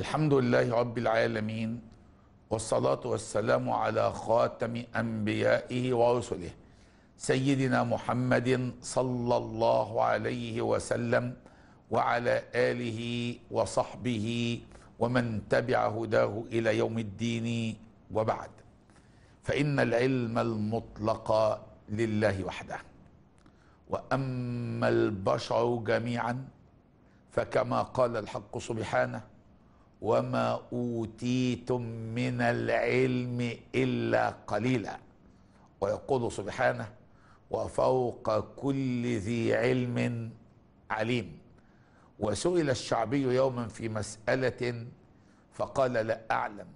الحمد لله رب العالمين والصلاة والسلام على خاتم أنبيائه ورسله سيدنا محمد صلى الله عليه وسلم وعلى آله وصحبه ومن تبع هداه إلى يوم الدين وبعد فإن العلم المطلق لله وحده واما البشر جميعا فكما قال الحق سبحانه وما اوتيتم من العلم الا قليلا ويقول سبحانه وفوق كل ذي علم عليم وسئل الشعبي يوما في مساله فقال لا اعلم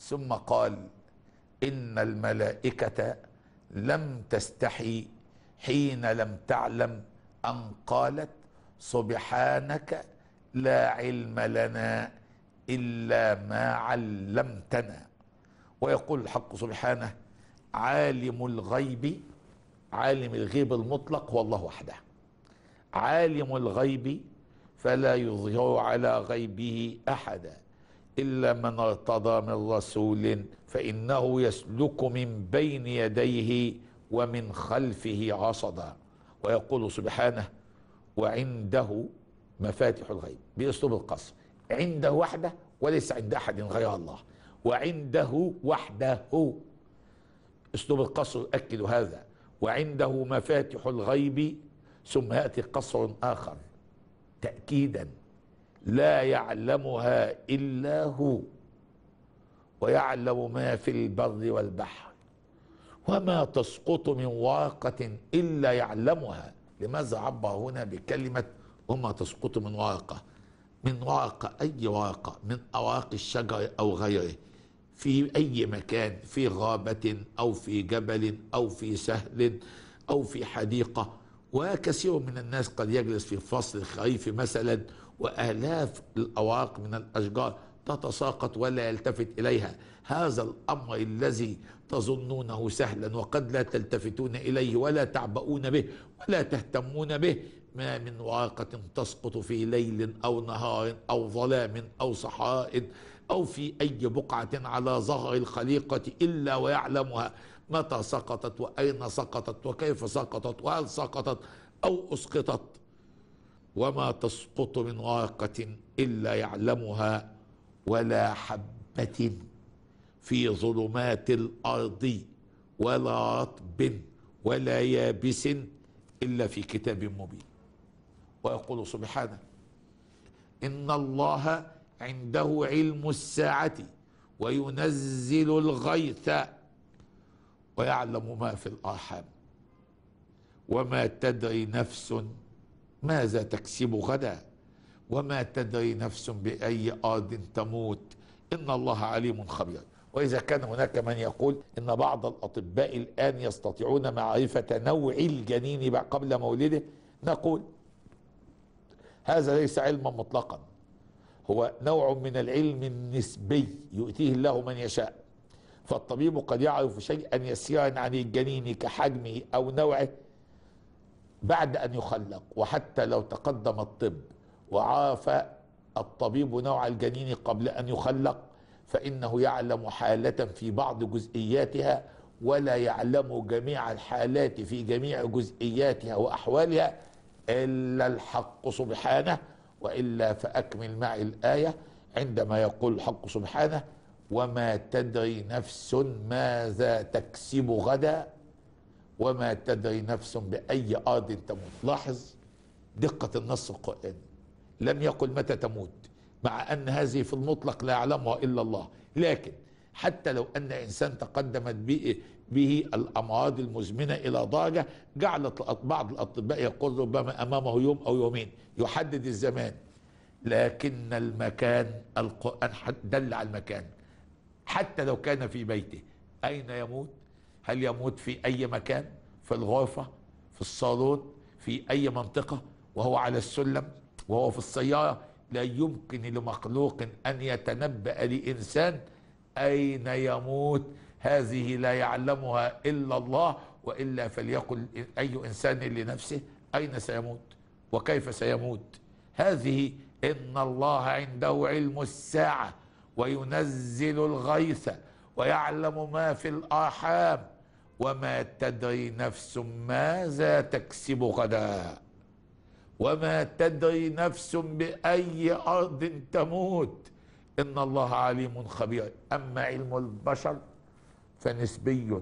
ثم قال ان الملائكه لم تستحي حين لم تعلم أن قالت سبحانك لا علم لنا إلا ما علمتنا ويقول الحق سبحانه عالم الغيب عالم الغيب المطلق هو الله وحده عالم الغيب فلا يظهر على غيبه أحدا إلا من ارتضى من رسول فإنه يسلك من بين يديه ومن خلفه عصدا ويقول سبحانه وعنده مفاتح الغيب باسلوب القصر عنده وحده وليس عند احد غير الله وعنده وحده اسلوب القصر يؤكد هذا وعنده مفاتح الغيب ثم ياتي قصر اخر تاكيدا لا يعلمها الا هو ويعلم ما في البر والبحر وما تسقط من ورقة إلا يعلمها لماذا عبر هنا بكلمة وما تسقط من ورقة من ورقة أي ورقة من أوراق الشجر أو غيره في أي مكان في غابة أو في جبل أو في سهل أو في حديقة وكثير من الناس قد يجلس في فصل الخريف مثلا وآلاف الأوراق من الأشجار تتساقط ولا يلتفت اليها هذا الامر الذي تظنونه سهلا وقد لا تلتفتون اليه ولا تعبؤون به ولا تهتمون به ما من ورقه تسقط في ليل او نهار او ظلام او صحراء او في اي بقعه على ظهر الخليقه الا ويعلمها متى سقطت واين سقطت وكيف سقطت وهل سقطت او اسقطت وما تسقط من ورقه الا يعلمها ولا حبة في ظلمات الأرض ولا رطب ولا يابس إلا في كتاب مبين ويقول سبحانه إن الله عنده علم الساعة وينزل الغيث ويعلم ما في الأرحام وما تدري نفس ماذا تكسب غدا وما تدري نفس بأي أرض تموت إن الله عليم خبير وإذا كان هناك من يقول إن بعض الأطباء الآن يستطيعون معرفة نوع الجنين قبل مولده نقول هذا ليس علما مطلقا هو نوع من العلم النسبي يؤتيه الله من يشاء فالطبيب قد يعرف شيئا يسيرا عن الجنين كحجمه أو نوعه بعد أن يخلق وحتى لو تقدم الطب وعاف الطبيب نوع الجنين قبل ان يخلق فانه يعلم حاله في بعض جزئياتها ولا يعلم جميع الحالات في جميع جزئياتها واحوالها الا الحق سبحانه والا فاكمل معي الايه عندما يقول الحق سبحانه وما تدري نفس ماذا تكسب غدا وما تدري نفس باي ارض تموت لاحظ دقه النص القراني لم يقل متى تموت مع أن هذه في المطلق لا يعلمها إلا الله لكن حتى لو أن إنسان تقدمت به الأمراض المزمنة إلى درجة جعلت بعض الأطباء يقول ربما أمامه يوم أو يومين يحدد الزمان لكن المكان القرآن دل على المكان حتى لو كان في بيته أين يموت هل يموت في أي مكان في الغرفة في الصالون في أي منطقة وهو على السلم وهو في السيارة لا يمكن لمخلوق أن يتنبأ لإنسان أين يموت هذه لا يعلمها إلا الله وإلا فليقل أي إنسان لنفسه أين سيموت وكيف سيموت هذه إن الله عنده علم الساعة وينزل الغيث ويعلم ما في الأرحام وما تدري نفس ماذا تكسب غدا وما تدري نفس بأي أرض تموت إن الله عليم خبير أما علم البشر فنسبي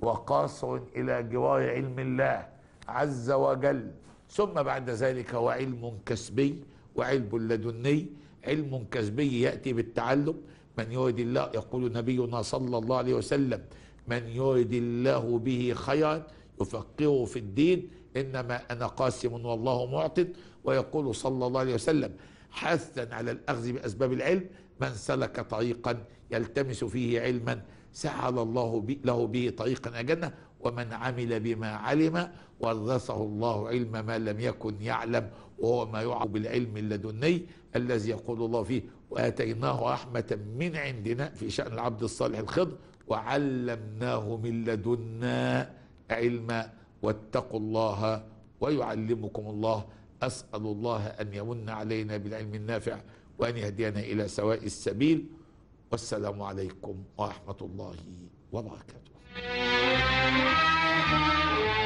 وقاصر إلى جوار علم الله عز وجل ثم بعد ذلك هو علم كسبي وعلم لدني علم كسبي يأتي بالتعلم من يرد الله يقول نبينا صلى الله عليه وسلم من يرد الله به خيرا يفقهه في الدين إنما أنا قاسم والله معط ويقول صلى الله عليه وسلم حثا على الأخذ بأسباب العلم من سلك طريقا يلتمس فيه علما سهل الله له به طريقا الجنة ومن عمل بما علم ورثه الله علم ما لم يكن يعلم وهو ما يعرف بالعلم اللدني الذي يقول الله فيه وآتيناه رحمة من عندنا في شأن العبد الصالح الخضر وعلمناه من لدنا علما واتقوا الله ويعلمكم الله أسأل الله أن يمن علينا بالعلم النافع وأن يهدينا إلى سواء السبيل والسلام عليكم ورحمة الله وبركاته